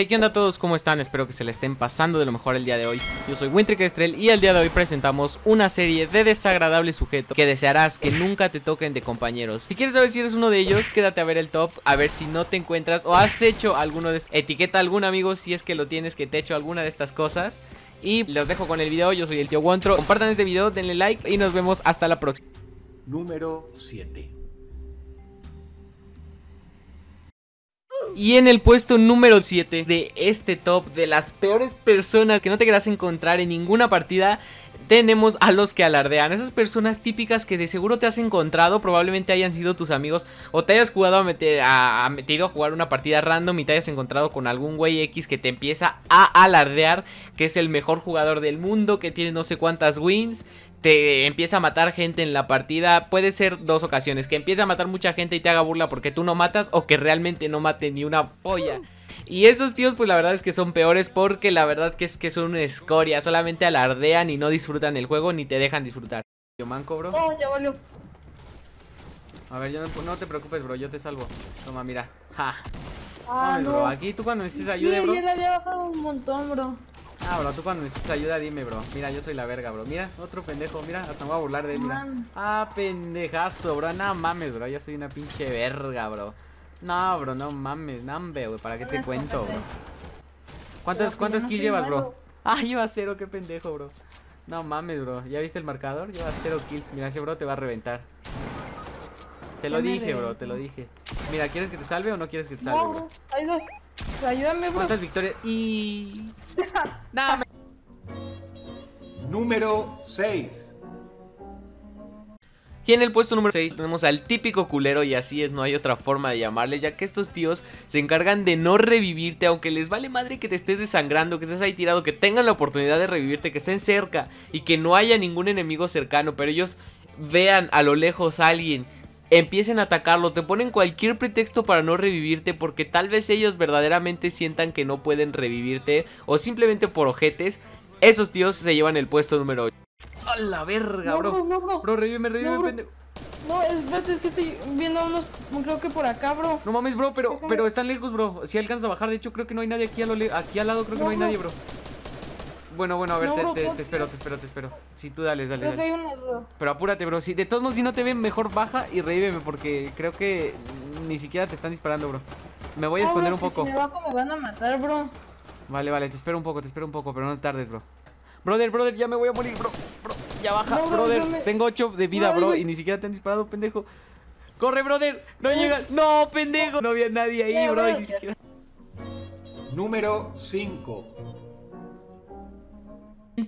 Hey, ¿qué onda a todos? ¿Cómo están? Espero que se le estén pasando de lo mejor el día de hoy. Yo soy Wintrick Estrell y el día de hoy presentamos una serie de desagradables sujetos que desearás que nunca te toquen de compañeros. Si quieres saber si eres uno de ellos, quédate a ver el top, a ver si no te encuentras o has hecho alguno de Etiqueta a algún amigo si es que lo tienes, que te he hecho alguna de estas cosas. Y los dejo con el video, yo soy el tío Wontro. Compartan este video, denle like y nos vemos hasta la próxima. Número 7. Y en el puesto número 7 de este top de las peores personas que no te querrás encontrar en ninguna partida tenemos a los que alardean. Esas personas típicas que de seguro te has encontrado, probablemente hayan sido tus amigos o te hayas jugado a, meter, a, metido a jugar una partida random y te hayas encontrado con algún güey X que te empieza a alardear, que es el mejor jugador del mundo, que tiene no sé cuántas wins, te empieza a matar gente en la partida. Puede ser dos ocasiones, que empiece a matar mucha gente y te haga burla porque tú no matas o que realmente no mate ni una polla. Y esos tíos pues la verdad es que son peores porque la verdad que es que son una escoria, solamente alardean y no disfrutan el juego ni te dejan disfrutar. Yo manco, bro. Oh, ya valió. A ver, yo no, te preocupes, bro, yo te salvo. Toma, mira. Ah, aquí tú cuando ayuda, Yo le había bajado un montón, bro. Ah, bro, tú cuando necesitas ayuda dime, bro. Mira, yo soy la verga, bro. Mira, otro pendejo, mira, hasta me voy a burlar de él, mira. Ah, pendejazo, bro. No mames, bro. Yo soy una pinche verga, bro. No, bro, no mames, nambe, güey. ¿Para qué te cuento, bro? ¿Cuántas kills llevas, bro? Ah, lleva cero, qué pendejo, bro. No mames, bro. ¿Ya viste el marcador? Lleva cero kills. Mira, ese bro te va a reventar. Te lo dije, bro, te lo dije. Mira, ¿quieres que te salve o no quieres que te salve, bro? Ayúdame, victorias? Y. Dame. Número 6. Y en el puesto número 6 tenemos al típico culero y así es, no hay otra forma de llamarle, ya que estos tíos se encargan de no revivirte, aunque les vale madre que te estés desangrando, que estés ahí tirado, que tengan la oportunidad de revivirte, que estén cerca y que no haya ningún enemigo cercano, pero ellos vean a lo lejos a alguien empiecen a atacarlo, te ponen cualquier pretexto para no revivirte porque tal vez ellos verdaderamente sientan que no pueden revivirte o simplemente por ojetes, esos tíos se llevan el puesto número 8. A la verga, bro. bro. Bro, revive, revive, No, es que estoy viendo unos, creo que por acá, bro. No mames, bro, pero, pero están lejos, bro. Si alcanza a bajar, de hecho creo que no hay nadie aquí, aquí al lado, creo que no, hay nadie, bro. Bueno, bueno, a ver, te, espero, te espero, te espero. si tú dale, dale. Pero apúrate, bro. Si de todos modos, si no te ven, mejor baja y revíveme porque creo que ni siquiera te están disparando, bro. Me voy a ah, esconder un poco. Si bajo, me van a matar, bro. Vale, vale, te espero un poco, te espero un poco, pero no tardes, bro. Brother, brother, ya me voy a morir, bro. ya baja, brother. Tengo 8 de vida, bro, y ni siquiera te han disparado, pendejo. ¡Corre, brother! ¡No llegas! ¡No, pendejo! No había nadie ahí, bro. Número 5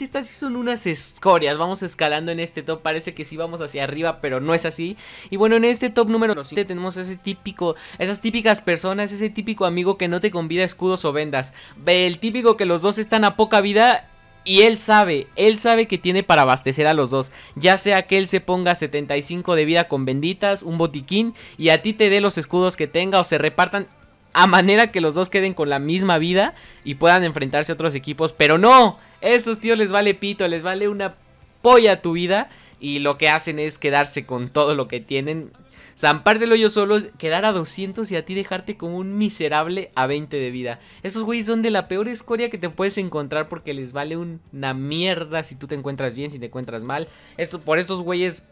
estas son unas escorias, vamos escalando en este top, parece que sí vamos hacia arriba, pero no es así. Y bueno, en este top número 7 tenemos ese típico, esas típicas personas, ese típico amigo que no te convida escudos o vendas. El típico que los dos están a poca vida y él sabe, él sabe que tiene para abastecer a los dos. Ya sea que él se ponga 75 de vida con benditas, un botiquín, y a ti te dé los escudos que tenga o se repartan a manera que los dos queden con la misma vida y puedan enfrentarse a otros equipos. Pero no, esos tíos les vale pito, les vale una polla tu vida. Y lo que hacen es quedarse con todo lo que tienen. Zampárselo yo solo, quedar a 200 y a ti dejarte como un miserable a 20 de vida. Esos güeyes son de la peor escoria que te puedes encontrar porque les vale una mierda si tú te encuentras bien, si te encuentras mal. Esto, por estos güeyes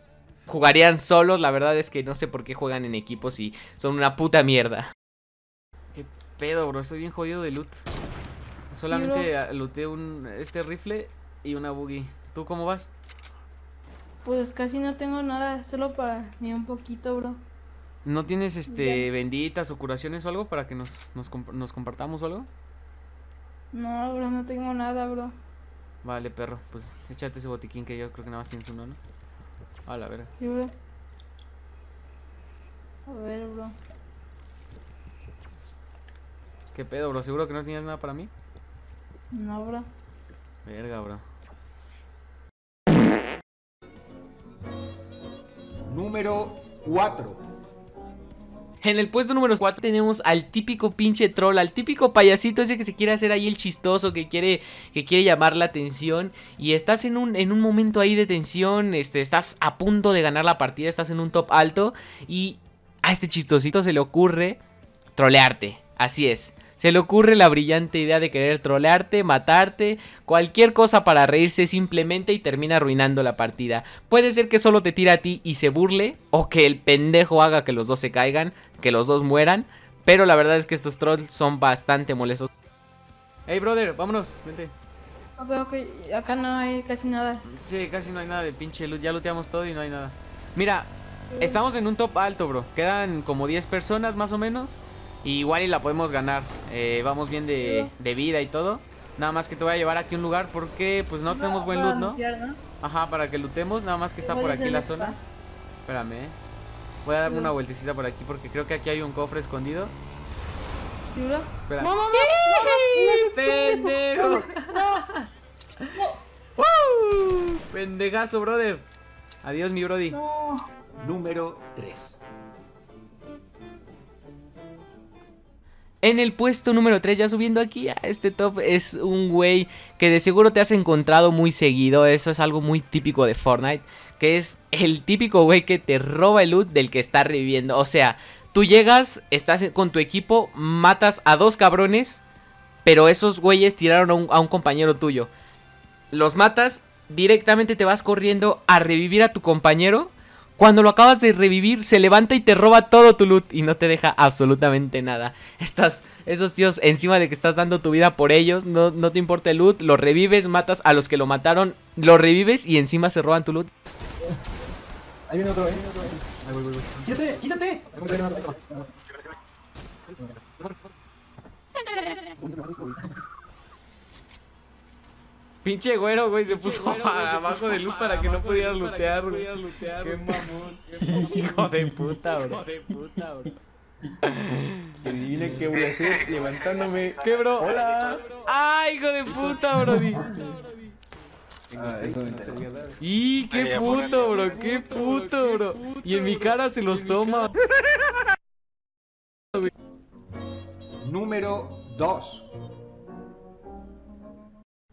jugarían solos, la verdad es que no sé por qué juegan en equipos y son una puta mierda pedo, bro. Estoy bien jodido de loot. Solamente looté un, este rifle y una buggy. ¿Tú cómo vas? Pues casi no tengo nada, solo para mí un poquito, bro. ¿No tienes este benditas o curaciones o algo para que nos, compartamos o algo? No, bro, no tengo nada, bro. Vale, perro, pues échate ese botiquín que yo creo que nada más tienes uno, ¿no? A la vera A ver, bro. ¿Qué pedo, bro? ¿Seguro que no tenías nada para mí? No, bro. Verga, bro. Número 4. En el puesto número 4 tenemos al típico pinche troll, al típico payasito ese que se quiere hacer ahí el chistoso, que quiere, que quiere llamar la atención. Y estás en un, en un momento ahí de tensión, este, estás a punto de ganar la partida, estás en un top alto. Y a este chistosito se le ocurre trolearte. Así es. Se le ocurre la brillante idea de querer trolearte, matarte, cualquier cosa para reírse simplemente y termina arruinando la partida. Puede ser que solo te tire a ti y se burle, o que el pendejo haga que los dos se caigan, que los dos mueran, pero la verdad es que estos trolls son bastante molestos. Hey brother, vámonos, vente. Ok, ok, acá no hay casi nada. Sí, casi no hay nada de pinche luz, ya looteamos todo y no hay nada. Mira, Estamos en un top alto, bro. Quedan como 10 personas más o menos. Y igual y la podemos ganar vamos bien de, vida y todo. Nada más que te voy a llevar aquí un lugar porque pues no, tenemos buen loot, ¿no? Ajá, para que lootemos nada más que está por aquí la zona. Espérame, Voy a darme una vueltecita por aquí porque creo que aquí hay un cofre escondido. Espera. No, no, no, pendejo. Pendejazo, brother. Adiós, mi brody. Número 3. En el puesto número 3, ya subiendo aquí a este top, es un güey que de seguro te has encontrado muy seguido. Eso es algo muy típico de Fortnite. Que es el típico güey que te roba el loot del que está reviviendo. O sea, tú llegas, estás con tu equipo, matas a dos cabrones. Pero esos güeyes tiraron a un compañero tuyo. Los matas, directamente te vas corriendo a revivir a tu compañero cuando lo acabas de revivir, se levanta y te roba todo tu loot y no te deja absolutamente nada. Estás, esos tíos, encima de que estás dando tu vida por ellos, no, te importa el loot, lo revives, matas a los que lo mataron, lo revives y encima se roban tu loot. Ahí viene otro, ahí ¿eh? viene otro. Ahí voy, quítate! Pinche güero, güey, se puso abajo de luz para, que no pudiera lootear, güey. Qué mamón. Qué Hijo de puta, bro. Hijo de puta, bro. Dile qué voy a hacer levantándome. ¿Qué, bro? Hola. ¡Ay, ah, hijo de puta, bro! Ah, eso me y qué puto, bro, qué puto, bro. Y en mi cara se los toma. Número 2.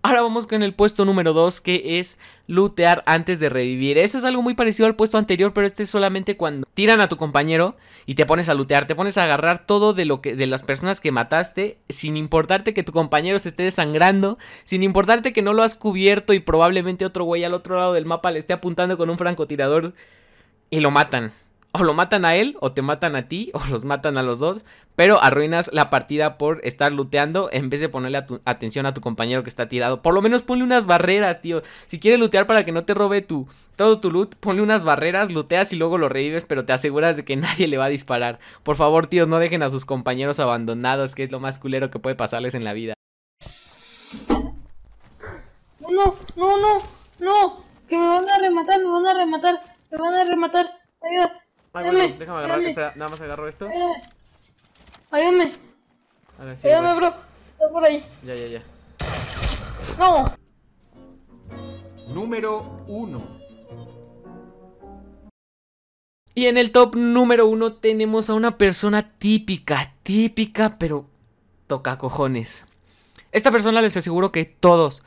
Ahora vamos con el puesto número 2 que es lootear antes de revivir. Eso es algo muy parecido al puesto anterior, pero este es solamente cuando tiran a tu compañero y te pones a lootear, te pones a agarrar todo de lo que de las personas que mataste sin importarte que tu compañero se esté desangrando, sin importarte que no lo has cubierto y probablemente otro güey al otro lado del mapa le esté apuntando con un francotirador y lo matan o lo matan a él, o te matan a ti, o los matan a los dos, pero arruinas la partida por estar looteando en vez de ponerle atención a tu compañero que está tirado. Por lo menos ponle unas barreras, tío. Si quieres lootear para que no te robe tu, todo tu loot, ponle unas barreras, looteas y luego lo revives, pero te aseguras de que nadie le va a disparar. Por favor, tíos, no dejen a sus compañeros abandonados, que es lo más culero que puede pasarles en la vida. No, no, no, no, que me van a rematar, me van a rematar, me van a rematar, ayuda. Ay, ah, bueno, déjame agarrar, espera, nada más agarro esto. Eh, ayúdame. Ayúdame, bro. Está por ahí. Ya, ya, ya. No. Número uno. Y en el top número uno tenemos a una persona típica, típica, pero toca cojones. Esta persona les aseguro que todos,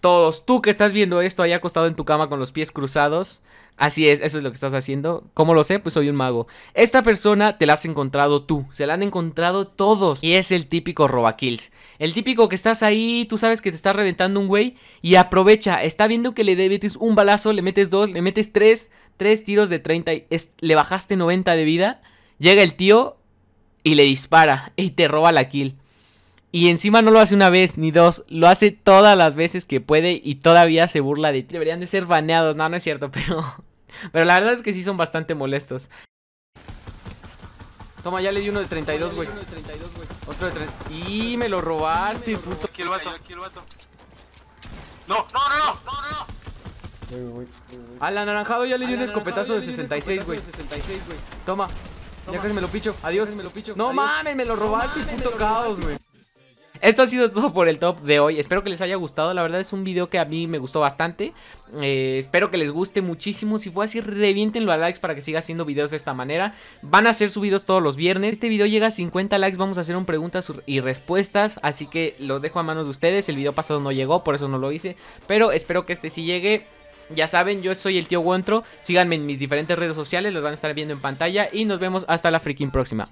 todos, tú que estás viendo esto ahí acostado en tu cama con los pies cruzados, así es, eso es lo que estás haciendo. ¿Cómo lo sé? Pues soy un mago. Esta persona te la has encontrado tú, se la han encontrado todos y es el típico roba kills El típico que estás ahí, tú sabes que te estás reventando un güey y aprovecha, está viendo que le debes un balazo, le metes dos, le metes tres, tres tiros de 30 y le bajaste 90 de vida, llega el tío y le dispara y te roba la kill. Y encima no lo hace una vez ni dos, lo hace todas las veces que puede y todavía se burla de ti. Deberían de ser baneados, no, no es cierto, pero... Pero la verdad es que sí son bastante molestos. Toma, ya le di uno de 32, güey. Otro de 32. Y me lo robaste, puto. Aquí el vato, aquí el vato. No, no, no, no, no, no. Al anaranjado ya le di un escopetazo de 66, güey. Toma. Ya casi me lo picho. Adiós. Me lo picho. No mames, me lo robaste, puto caos, güey. Esto ha sido todo por el top de hoy. Espero que les haya gustado. La verdad es un video que a mí me gustó bastante. Eh, espero que les guste muchísimo. Si fue así, reviéntenlo a likes para que siga haciendo videos de esta manera. Van a ser subidos todos los viernes. Este video llega a 50 likes. Vamos a hacer un preguntas y respuestas. Así que lo dejo a manos de ustedes. El video pasado no llegó, por eso no lo hice. Pero espero que este sí llegue. Ya saben, yo soy el tío Wontro Síganme en mis diferentes redes sociales, los van a estar viendo en pantalla. Y nos vemos hasta la freaking próxima.